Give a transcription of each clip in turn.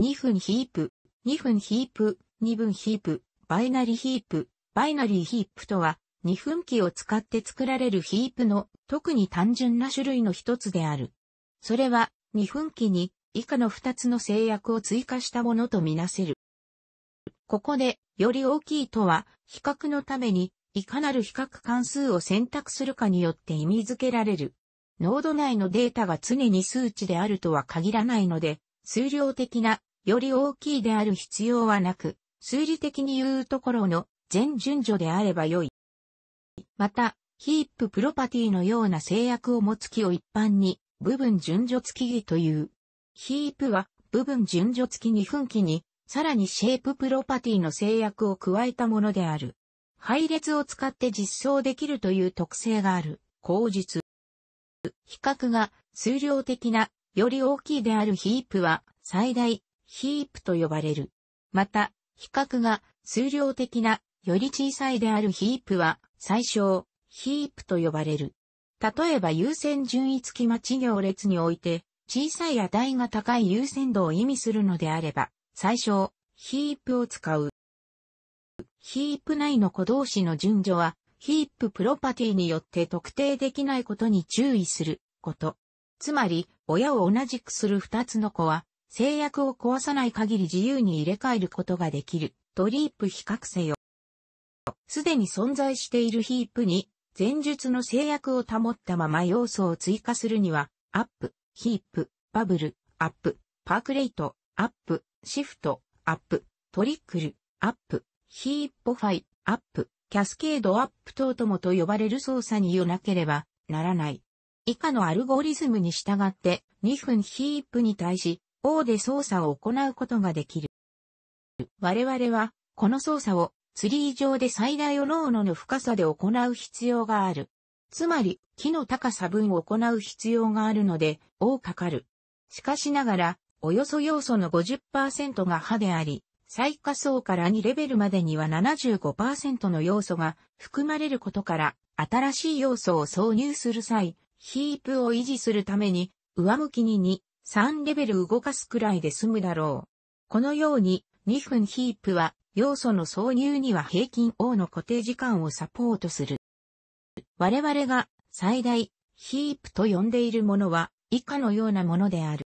2分ヒープ、2分ヒープ、2分ヒープ、バイナリーヒープ、バイナリーヒープとは、2分機を使って作られるヒープの特に単純な種類の一つである。それは、2分機に以下の2つの制約を追加したものとみなせる。ここで、より大きいとは、比較のために、いかなる比較関数を選択するかによって意味付けられる。ノード内のデータが常に数値であるとは限らないので、数量的なより大きいである必要はなく、数理的に言うところの全順序であればよい。また、ヒーププロパティのような制約を持つ木を一般に部分順序付き木という。ヒープは部分順序付き2分期に、さらにシェイププロパティの制約を加えたものである。配列を使って実装できるという特性がある。口実。比較が数量的な、より大きいであるヒープは、最大ヒープと呼ばれる。また、比較が数量的なより小さいであるヒープは最小ヒープと呼ばれる。例えば優先順位付き待ち行列において小さい値が高い優先度を意味するのであれば最小ヒープを使う。ヒープ内の子同士の順序はヒーププロパティによって特定できないことに注意すること。つまり、親を同じくする二つの子は、制約を壊さない限り自由に入れ替えることができる、ドリープ比較せよ。すでに存在しているヒープに、前述の制約を保ったまま要素を追加するには、アップ、ヒープ、バブル、アップ、パークレイト、アップ、シフト、アップ、トリックル、アップ、ヒーポファイ、アップ、キャスケードアップ等ともと呼ばれる操作によなければならない。以下のアルゴリズムに従って2分ヒープに対し王で操作を行うことができる。我々は、この操作をツリー上で最大をのおの深さで行う必要がある。つまり、木の高さ分を行う必要があるので、王かかる。しかしながら、およそ要素の50%が歯であり、最下層から2レベルまでには75%の要素が含まれることから、新しい要素を挿入する際、ヒープを維持するために、上向きに3レベル動かすくらいで済むだろう。このように2分ヒープは要素の挿入には平均 O の固定時間をサポートする。我々が最大ヒープと呼んでいるものは以下のようなものである。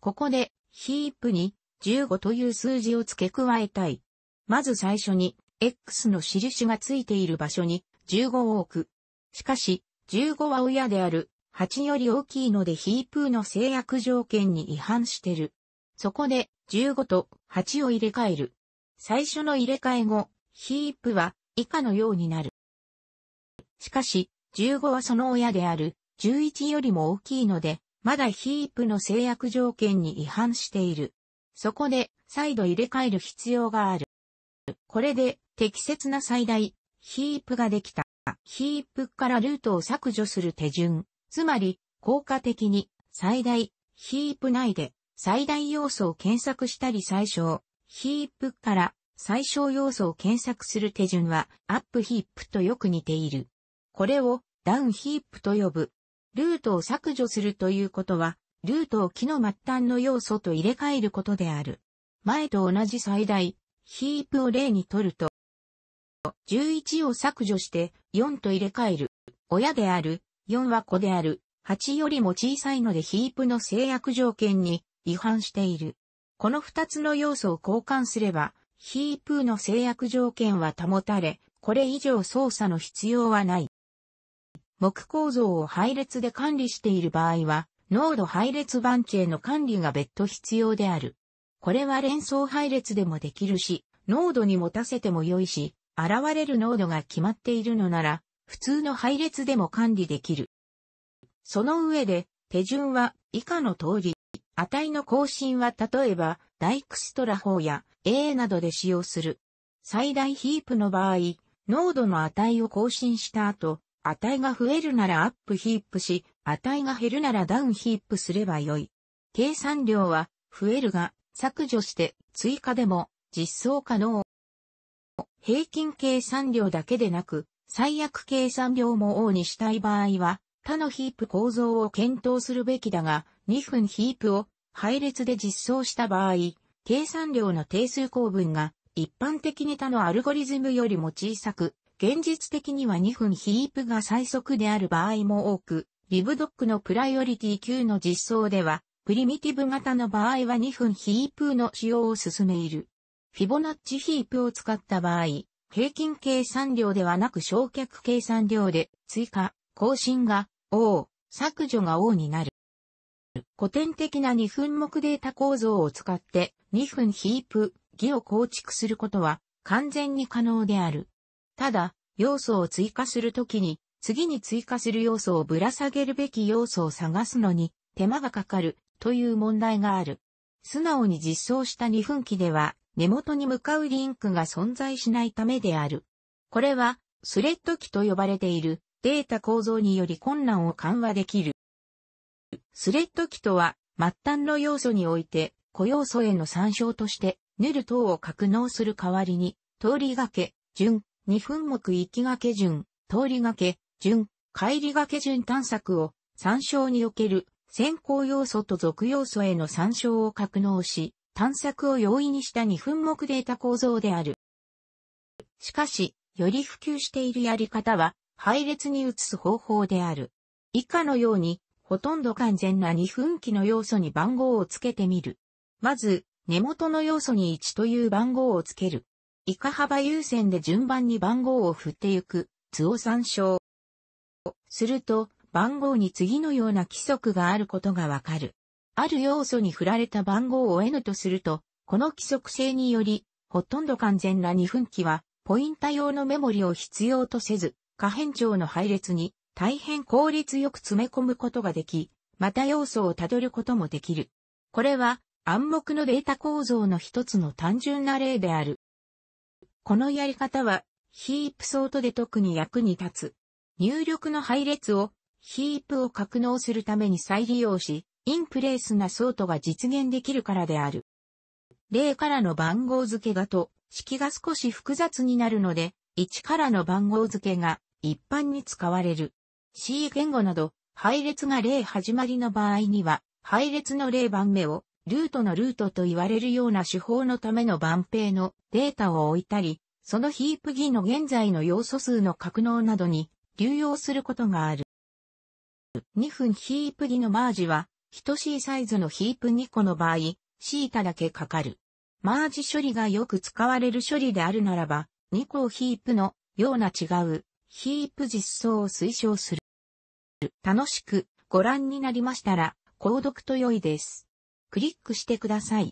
ここでヒープに15という数字を付け加えたい。まず最初に X の印がついている場所に15を置く。しかし15は親である8より大きいのでヒープーの制約条件に違反してる。そこで15と8を入れ替える。最初の入れ替え後、ヒープは以下のようになる。しかし、15はその親である11よりも大きいので、まだヒープの制約条件に違反している。そこで再度入れ替える必要がある。これで適切な最大、ヒープができた。ヒープからルートを削除する手順つまり、効果的に最大ヒープ内で最大要素を検索したり最小ヒープから最小要素を検索する手順はアップヒープとよく似ている。これをダウンヒープと呼ぶ。ルートを削除するということは、ルートを木の末端の要素と入れ替えることである。前と同じ最大ヒープを例にとると、11を削除して4と入れ替える。親である4は子である、8よりも小さいのでヒープの制約条件に違反している。この2つの要素を交換すれば、ヒープの制約条件は保たれ、これ以上操作の必要はない。木構造を配列で管理している場合は、濃度配列番系の管理が別途必要である。これは連想配列でもできるし、濃度に持たせても良いし、現れる濃度が決まっているのなら、普通の配列でも管理できる。その上で、手順は以下の通り、値の更新は例えば、ダイクストラ法や A などで使用する。最大ヒープの場合、濃度の値を更新した後、値が増えるならアップヒープし、値が減るならダウンヒープすればよい。計算量は増えるが削除して追加でも実装可能。平均計算量だけでなく、最悪計算量も王にしたい場合は、他のヒープ構造を検討するべきだが、2分ヒープを配列で実装した場合、計算量の定数構文が一般的に他のアルゴリズムよりも小さく、現実的には2分ヒープが最速である場合も多く、リブドックのプライオリティ級の実装では、プリミティブ型の場合は2分ヒープの使用を進めいる。フィボナッチヒープを使った場合、平均計算量ではなく焼却計算量で、追加、更新が O、削除が O になる。古典的な2分目データ構造を使って2分ヒープ、儀を構築することは完全に可能である。ただ、要素を追加するときに、次に追加する要素をぶら下げるべき要素を探すのに手間がかかるという問題がある。素直に実装した2分期では根元に向かうリンクが存在しないためである。これは、スレッド機と呼ばれているデータ構造により困難を緩和できる。スレッド機とは、末端の要素において、個要素への参照として、ヌル等を格納する代わりに、通りがけ、順、2分目行きがけ順、通りがけ、順、帰りがけ順探索を、参照における先行要素と続要素への参照を格納し、探索を容易にした2分目データ構造である。しかし、より普及しているやり方は、配列に移す方法である。以下のように、ほとんど完全な2分期の要素に番号をつけてみる。まず、根元の要素に1という番号をつける。以下幅優先で順番に番号を振っていく、図を参照。すると、番号に次のような規則があることがわかる。ある要素に振られた番号を N とすると、この規則性により、ほとんど完全な2分岐は、ポインタ用のメモリを必要とせず、可変長の配列に大変効率よく詰め込むことができ、また要素をたどることもできる。これは暗黙のデータ構造の一つの単純な例である。このやり方はヒープソートで特に役に立つ。入力の配列をヒープを格納するために再利用し、インプレースなソートが実現できるからである。0からの番号付けがと、式が少し複雑になるので、1からの番号付けが一般に使われる。C 言語など、配列が0始まりの場合には、配列の0番目を、ルートのルートと言われるような手法のための番平のデータを置いたり、そのヒープ儀の現在の要素数の格納などに流用することがある。2分ヒープ儀のマージは、等しいサイズのヒープ2個の場合、シータだけかかる。マージ処理がよく使われる処理であるならば、2をヒープのような違うヒープ実装を推奨する。楽しくご覧になりましたら、購読と良いです。クリックしてください。